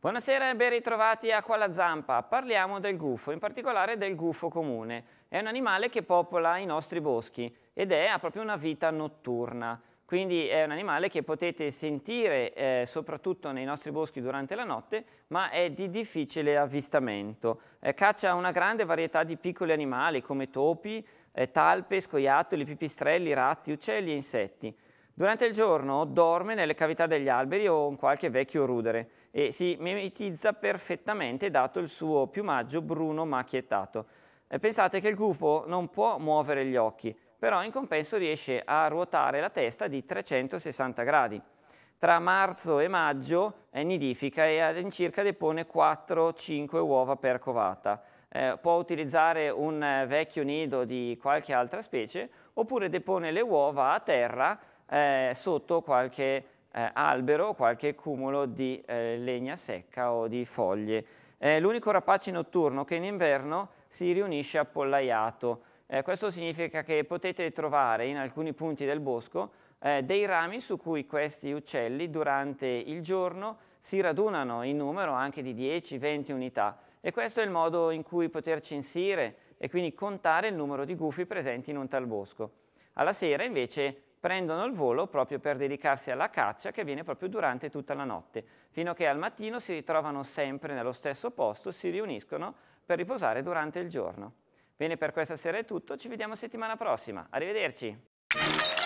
Buonasera e ben ritrovati a Quala Zampa. Parliamo del gufo, in particolare del gufo comune. È un animale che popola i nostri boschi ed è, ha proprio una vita notturna. Quindi è un animale che potete sentire eh, soprattutto nei nostri boschi durante la notte, ma è di difficile avvistamento. Eh, caccia una grande varietà di piccoli animali come topi, eh, talpe, scoiattoli, pipistrelli, ratti, uccelli e insetti. Durante il giorno dorme nelle cavità degli alberi o in qualche vecchio rudere e si mimetizza perfettamente dato il suo piumaggio bruno macchiettato. Pensate che il gufo non può muovere gli occhi, però in compenso riesce a ruotare la testa di 360 gradi. Tra marzo e maggio nidifica e all'incirca depone 4-5 uova per covata. Eh, può utilizzare un vecchio nido di qualche altra specie oppure depone le uova a terra eh, sotto qualche eh, albero, qualche cumulo di eh, legna secca o di foglie. È eh, L'unico rapace notturno che in inverno si riunisce appollaiato. Eh, questo significa che potete trovare in alcuni punti del bosco eh, dei rami su cui questi uccelli durante il giorno si radunano in numero anche di 10-20 unità e questo è il modo in cui poter censire e quindi contare il numero di gufi presenti in un tal bosco. Alla sera invece prendono il volo proprio per dedicarsi alla caccia che avviene proprio durante tutta la notte, fino a che al mattino si ritrovano sempre nello stesso posto, si riuniscono per riposare durante il giorno. Bene, per questa sera è tutto, ci vediamo settimana prossima. Arrivederci!